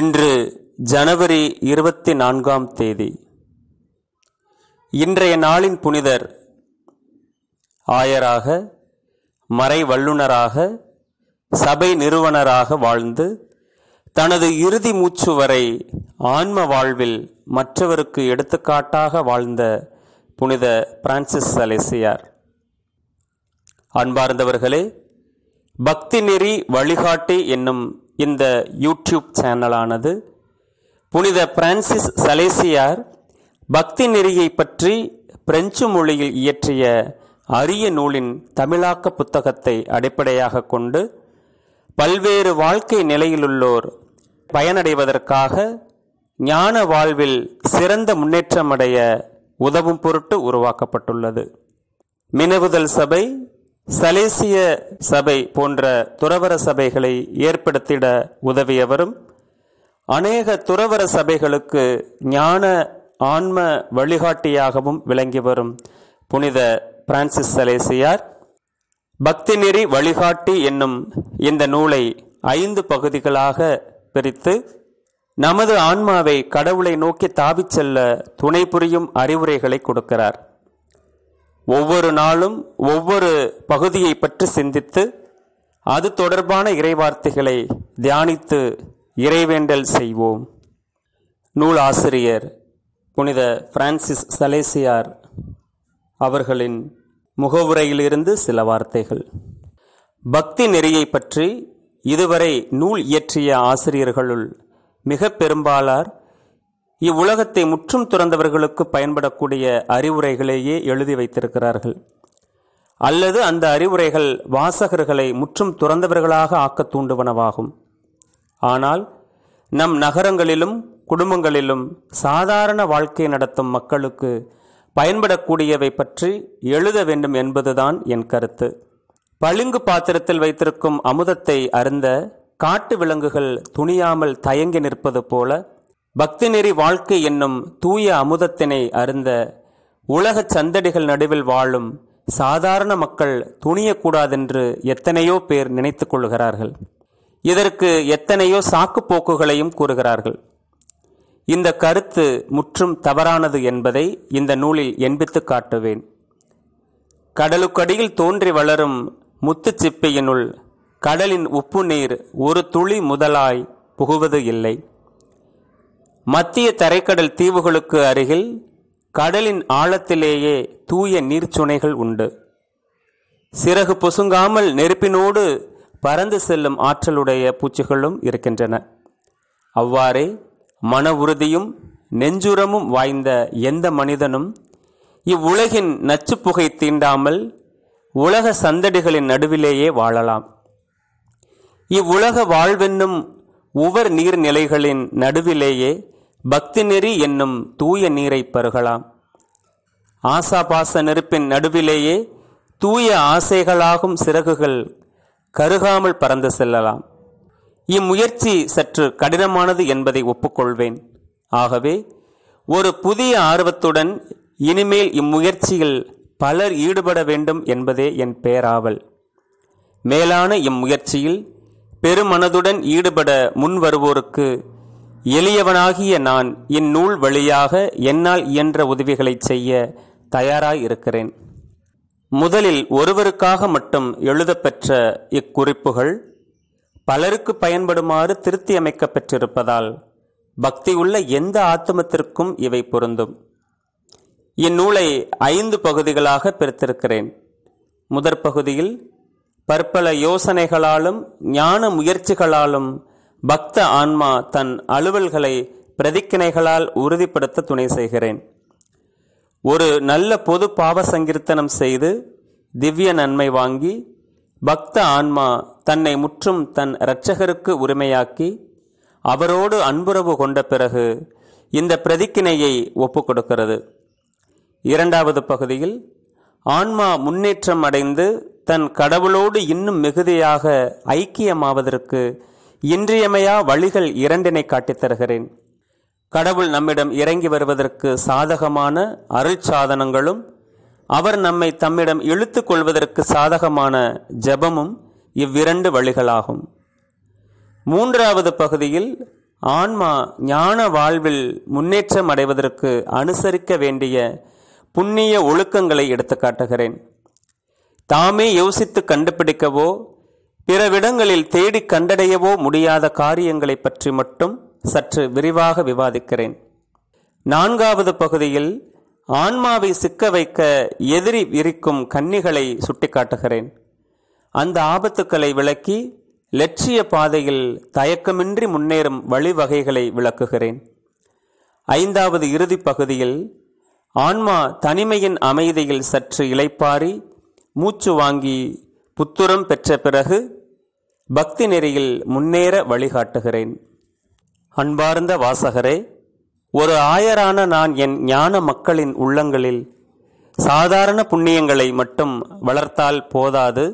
இன்று ஜனவரி இருபத்தி நான்காம் தேதி இன்றைய நாளின் புனிதர் ஆயராக மறை சபை நிறுவனராக வாழ்ந்து தனது இறுதி மூச்சு வரை ஆன்ம வாழ்வில் மற்றவருக்கு எடுத்துக்காட்டாக வாழ்ந்த புனித பிரான்சிஸ் அலேசியார் அன்பார்ந்தவர்களே பக்தி நெறி வழிகாட்டி என்னும் இந்த யூடியூப் சேனலானது புனித பிரான்சிஸ் சலேசியார் பக்தி நெறியை பற்றி பிரெஞ்சு மொழியில் இயற்றிய அரிய நூலின் தமிழாக்க புத்தகத்தை அடிப்படையாக கொண்டு பல்வேறு வாழ்க்கை நிலையிலுள்ளோர் பயனடைவதற்காக ஞான வாழ்வில் சிறந்த முன்னேற்றமடைய உதவும் பொருட்டு உருவாக்கப்பட்டுள்ளது மினவுதல் சபை சலேசிய சபை போன்ற துறவர சபைகளை ஏற்படுத்திட உதவியவரும் அநேக துறவர சபைகளுக்கு ஞான ஆன்ம வழிகாட்டியாகவும் விளங்கி வரும் புனித பிரான்சிஸ் சலேசியார் பக்தி நெறி வழிகாட்டி என்னும் இந்த நூலை ஐந்து பகுதிகளாக பிரித்து நமது ஆன்மாவை கடவுளை நோக்கி தாவிச் செல்ல துணை புரியும் அறிவுரைகளை கொடுக்கிறார் ஒவ்வொரு நாளும் ஒவ்வொரு பகுதியை பற்றி சிந்தித்து அது தொடர்பான இறைவார்த்தைகளை தியானித்து இறைவேண்டல் செய்வோம் நூல் ஆசிரியர் புனித பிரான்சிஸ் சலேசியார் அவர்களின் முகவுரையிலிருந்து சில வார்த்தைகள் பக்தி நெறியை பற்றி இதுவரை நூல் இயற்றிய ஆசிரியர்களுள் மிக பெரும்பாலார் இவ்வுலகத்தை முற்றும் துறந்தவர்களுக்கு பயன்படக்கூடிய அறிவுரைகளையே எழுதி வைத்திருக்கிறார்கள் அல்லது அந்த அறிவுரைகள் வாசகர்களை முற்றும் துறந்தவர்களாக ஆக்க தூண்டுவனவாகும் ஆனால் நம் நகரங்களிலும் குடும்பங்களிலும் சாதாரண வாழ்க்கை நடத்தும் மக்களுக்கு பயன்படக்கூடியவை பற்றி எழுத வேண்டும் என்பதுதான் என் கருத்து பளிங்கு பாத்திரத்தில் வைத்திருக்கும் அமுதத்தை அருந்த காட்டு விலங்குகள் துணியாமல் தயங்கி நிற்பது போல பக்தி நெறி வாழ்க்கை என்னும் தூய அமுதத்தினை அருந்த உலக சந்தடிகள் நடுவில் வாழும் சாதாரண மக்கள் துணியக்கூடாதென்று எத்தனையோ பேர் நினைத்துக் கொள்கிறார்கள் இதற்கு எத்தனையோ சாக்கு போக்குகளையும் கூறுகிறார்கள் இந்த கருத்து முற்றும் தவறானது என்பதை இந்த நூலில் எண்பித்து காட்டுவேன் கடலுக்கடியில் தோன்றி வளரும் முத்து சிப்பியினுள் கடலின் உப்பு நீர் ஒரு துளி முதலாய் புகுவது இல்லை மத்திய தரைக்கடல் தீவுகளுக்கு அருகில் கடலின் ஆழத்திலேயே தூய நீர்ச்சுனைகள் உண்டு சிறகு பொசுங்காமல் நெருப்பினோடு பறந்து செல்லும் ஆற்றலுடைய பூச்சிகளும் இருக்கின்றன அவ்வாறே மன உறுதியும் நெஞ்சுரமும் வாய்ந்த எந்த மனிதனும் இவ்வுலகின் நச்சு புகை தீண்டாமல் உலக சந்தடிகளின் நடுவிலேயே வாழலாம் இவ்வுலக வாழ்வென்னும் உவர் நீர்நிலைகளின் நடுவிலேயே பக்தி நெறி என்னும் தூய நீரை பருகலாம் ஆசாபாச நெருப்பின் நடுவிலேயே தூய ஆசைகளாகும் சிறகுகள் கருகாமல் பறந்து செல்லலாம் இம்முயற்சி சற்று கடினமானது என்பதை ஒப்புக்கொள்வேன் ஆகவே ஒரு புதிய ஆர்வத்துடன் இனிமேல் இம்முயற்சியில் பலர் ஈடுபட வேண்டும் என்பதே என் பேராவல் மேலான இம்முயற்சியில் பெருமனதுடன் ஈடுபட முன்வருவோருக்கு எளியவனாகிய நான் இந்நூல் வழியாக என்னால் இயன்ற உதவிகளை செய்ய தயாராய் இருக்கிறேன் முதலில் ஒருவருக்காக மட்டும் எழுதப்பெற்ற இக்குறிப்புகள் பலருக்கு பயன்படுமாறு திருத்தி அமைக்கப்பெற்றிருப்பதால் பக்தி உள்ள எந்த ஆத்தமத்திற்கும் இவை பொருந்தும் இந்நூலை ஐந்து பகுதிகளாக பிரித்திருக்கிறேன் முதற் பகுதியில் பற்பல யோசனைகளாலும் ஞான முயற்சிகளாலும் பக்த ஆன்மா தன் அலுவல்களை பிரதிக்கிணைகளால் உறுதிப்படுத்த துணை செய்கிறேன் ஒரு நல்ல பொது பாவ சங்கீர்த்தனம் செய்து திவ்ய நன்மை வாங்கி பக்த ஆன்மா தன்னை முற்றும் தன் இரட்சகருக்கு உரிமையாக்கி அவரோடு அன்புறவு கொண்ட பிறகு இந்த பிரதிக்கிணையை ஒப்புக்கொடுக்கிறது இரண்டாவது பகுதியில் ஆன்மா முன்னேற்றம் அடைந்து தன் கடவுளோடு இன்னும் மிகுதியாக ஐக்கியமாவதற்கு இன்றியமையா வழிகள் இரண்டினை காட்டித் தருகிறேன் கடவுள் நம்மிடம் இறங்கி வருவதற்கு சாதகமான அருள் சாதனங்களும் அவர் நம்மை தம்மிடம் இழுத்து கொள்வதற்கு சாதகமான ஜபமும் இவ்விரண்டு வழிகளாகும் மூன்றாவது பகுதியில் ஆன்மா ஞான வாழ்வில் முன்னேற்றம் அடைவதற்கு அனுசரிக்க வேண்டிய புண்ணிய ஒழுக்கங்களை எடுத்துக்காட்டுகிறேன் தாமே யோசித்து கண்டுபிடிக்கவோ பிறவிடங்களில் தேடி கண்டடையவோ முடியாத காரியங்களை பற்றி மட்டும் சற்று விரிவாக விவாதிக்கிறேன் நான்காவது பகுதியில் ஆன்மாவை சிக்க வைக்க எதிரி விரிக்கும் கன்னிகளை சுட்டிக்காட்டுகிறேன் அந்த ஆபத்துக்களை விளக்கி லட்சிய பாதையில் தயக்கமின்றி முன்னேறும் வழிவகைகளை விளக்குகிறேன் ஐந்தாவது இறுதி பகுதியில் ஆன்மா தனிமையின் அமைதியில் சற்று இலைப்பாரி மூச்சு வாங்கி புத்துரம் பெற்ற பிறகு பக்தி நெறியில் முன்னேற வழிகாட்டுகிறேன் அன்பார்ந்த வாசகரே ஒரு ஆயரான நான் என் ஞான மக்களின் உள்ளங்களில் சாதாரண புண்ணியங்களை மட்டும் வளர்த்தால் போதாது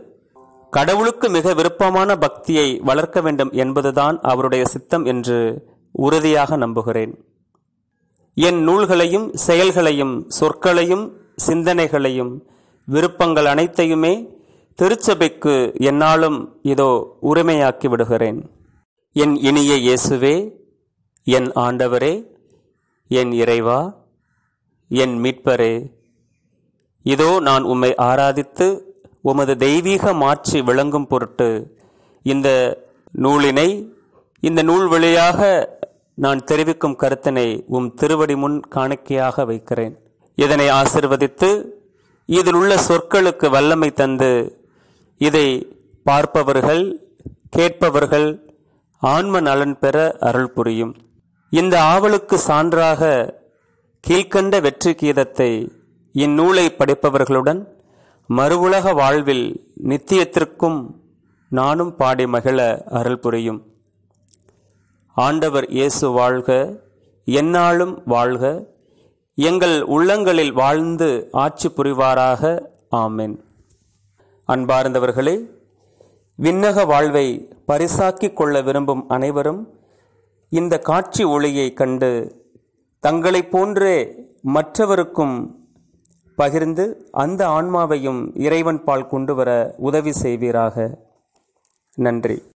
கடவுளுக்கு மிக விருப்பமான பக்தியை வளர்க்க வேண்டும் என்பதுதான் அவருடைய சித்தம் என்று உறுதியாக நம்புகிறேன் என் நூல்களையும் செயல்களையும் சொற்களையும் சிந்தனைகளையும் விருப்பங்கள் அனைத்தையுமே திருச்சபைக்கு என்னாலும் இதோ உரிமையாக்கி விடுகிறேன் என் இனிய இயேசுவே என் ஆண்டவரே என் இறைவா என் மீட்பரே இதோ நான் உம்மை ஆராதித்து உமது தெய்வீக மாற்றி விளங்கும் பொருட்டு இந்த நூலினை இந்த நூல் வழியாக நான் தெரிவிக்கும் கருத்தினை உம் திருவடி முன் காணிக்கையாக வைக்கிறேன் இதனை ஆசிர்வதித்து இதில் உள்ள சொற்களுக்கு வல்லமை தந்து இதை பார்ப்பவர்கள் கேட்பவர்கள் ஆன்ம நலன் பெற அருள் புரியும் இந்த ஆவலுக்கு சான்றாக கீழ்கண்ட வெற்றி கீதத்தை இந்நூலை படிப்பவர்களுடன் மறுவுலக வாழ்வில் நித்தியத்திற்கும் நானும் பாடி மகிழ அருள் புரியும் ஆண்டவர் இயேசு வாழ்க எந்நாளும் வாழ்க எங்கள் உள்ளங்களில் வாழ்ந்து ஆட்சி புரிவாராக ஆமேன் அன்பார்ந்தவர்களே விண்ணக வாழ்வை பரிசாக்கிக் கொள்ள விரும்பும் அனைவரும் இந்த காட்சி ஒளியை கண்டு தங்களைப் போன்றே மற்றவருக்கும் பகிர்ந்து அந்த ஆன்மாவையும் இறைவன் பால் கொண்டு வர உதவி செய்வீராக நன்றி